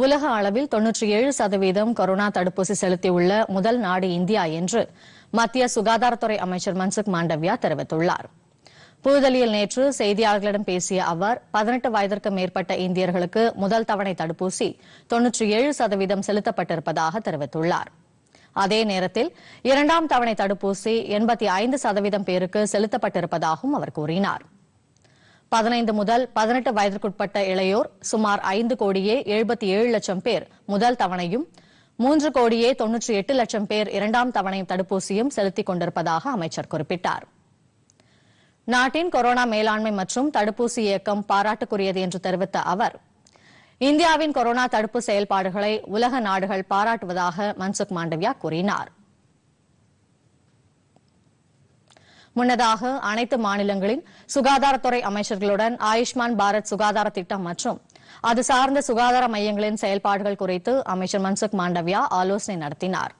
உலக அளவில் தொன்னூற்றி ஏழு சதவீதம் கொரோனா தடுப்பூசி செலுத்தியுள்ள முதல் நாடு இந்தியா என்று மத்திய சுகாதாரத்துறை அமைச்சர் மன்சுக் மாண்டவியா தெரிவித்துள்ளார் புதுதில்லியில் நேற்று செய்தியாளர்களிடம் பேசிய அவர் பதினெட்டு வயதிற்கு மேற்பட்ட இந்தியர்களுக்கு முதல் தவணை தடுப்பூசி தொன்னூற்றி ஏழு சதவீதம் செலுத்தப்பட்டிருப்பதாக தெரிவித்துள்ளார் அதே நேரத்தில் இரண்டாம் தவணை தடுப்பூசி எண்பத்தி ஐந்து சதவீதம் பேருக்கு செலுத்தப்பட்டிருப்பதாகவும் அவர் கூறினார் பதினைந்து முதல் பதினெட்டு வயதிற்குட்பட்ட இளையோர் சுமார் ஐந்து கோடியே எழுபத்தி ஏழு லட்சம் பேர் முதல் தவணையும் மூன்று கோடியே தொன்னூற்றி எட்டு லட்சம் பேர் இரண்டாம் தவணையும் தடுப்பூசியும் செலுத்திக் கொண்டிருப்பதாக அமைச்சர் குறிப்பிட்டார் நாட்டின் கொரோனா மேலாண்மை மற்றும் தடுப்பூசி இயக்கம் பாராட்டுக்குரியது என்று தெரிவித்த அவர் இந்தியாவின் கொரோனா தடுப்பு செயல்பாடுகளை உலக நாடுகள் பாராட்டுவதாக மன்சுக் மாண்டவியா கூறினாா் முன்னதாக அனைத்து மாநிலங்களின் சுகாதாரத்துறை அமைச்சர்களுடன் ஆயுஷ்மான் பாரத் சுகாதார திட்டம் மற்றும் அது சார்ந்த சுகாதார மையங்களின் செயல்பாடுகள் குறித்து அமைச்சர் மன்சுக் மாண்டவியா ஆலோசனை நடத்தினாா்